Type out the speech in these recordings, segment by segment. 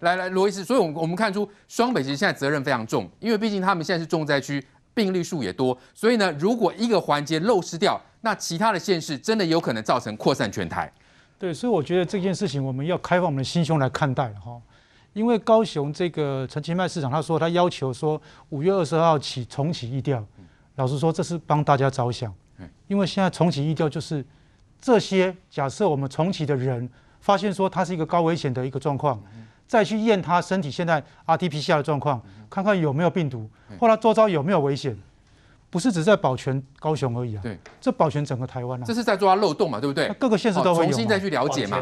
来来，罗医师，所以我们我们看出双北其实现在责任非常重，因为毕竟他们现在是重灾区，病例数也多，所以呢，如果一个环节漏失掉，那其他的县市真的有可能造成扩散全台。对，所以我觉得这件事情我们要开放我们的心胸来看待哈，因为高雄这个陈其迈市长他说他要求说五月二十号起重启疫调，老实说这是帮大家着想，因为现在重启疫调就是这些假设我们重启的人发现说他是一个高危险的一个状况。再去验他身体现在 R T P 下的状况，看看有没有病毒，后来周遭有没有危险，不是只在保全高雄而已啊，对，这保全整个台湾啊，这是在抓漏洞嘛，对不对？各个县市都会重新再去了解嘛，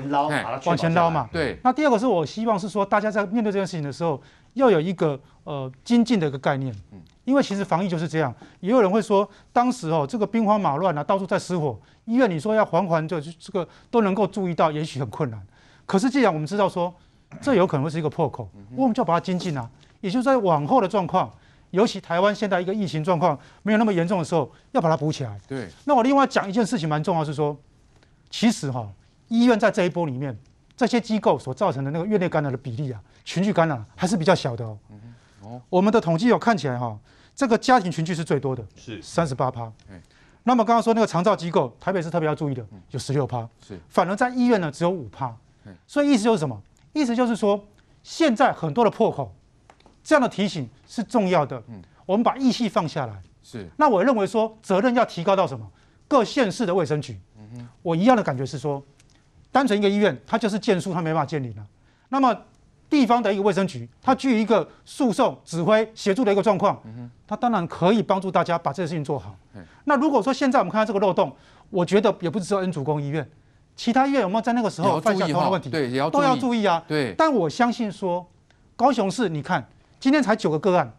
往前捞嘛，对。那第二个是我希望是说，大家在面对这件事情的时候，要有一个呃精进的一个概念，嗯，因为其实防疫就是这样。也有人会说，当时哦这个兵荒马乱啊，到处在失火，医院你说要缓缓就这个都能够注意到，也许很困难。可是既然我们知道说。这有可能是一个破口，我们就要把它精进啊！也就在往后的状况，尤其台湾现在一个疫情状况没有那么严重的时候，要把它补起来。对。那我另外讲一件事情蛮重要，是说，其实哈，医院在这一波里面，这些机构所造成的那个院内感染的比例啊，群聚感染还是比较小的哦。哦。我们的统计有看起来哈，这个家庭群聚是最多的，是三十八趴。那么刚刚说那个长照机构，台北是特别要注意的，有十六趴。是。反而在医院呢，只有五趴。嗯。所以意思就是什么？意思就是说，现在很多的破口，这样的提醒是重要的。嗯，我们把义气放下来。是。那我认为说，责任要提高到什么？各县市的卫生局。嗯哼。我一样的感觉是说，单纯一个医院，它就是建树，它没办法建立了。那么地方的一个卫生局，它具一个诉讼指挥协助的一个状况，它当然可以帮助大家把这些事情做好。那如果说现在我们看到这个漏洞，我觉得也不只有恩主公医院。其他医院有没有在那个时候犯下同样的问题？对，都要注意啊。对。但我相信说，高雄市你看今天才九个个案，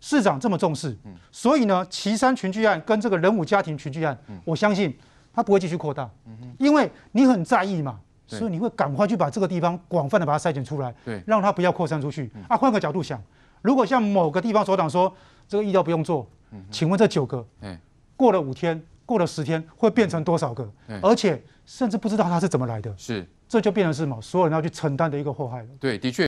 市长这么重视，所以呢，旗山群聚案跟这个人五家庭群聚案，我相信它不会继续扩大。嗯因为你很在意嘛，所以你会赶快去把这个地方广泛的把它筛选出来，对，让它不要扩散出去。啊，换个角度想，如果像某个地方所长说这个医疗不用做，请问这九个，嗯，过了五天。过了十天会变成多少个？而且甚至不知道它是怎么来的，是这就变成什么？所有人要去承担的一个祸害了。对，的确。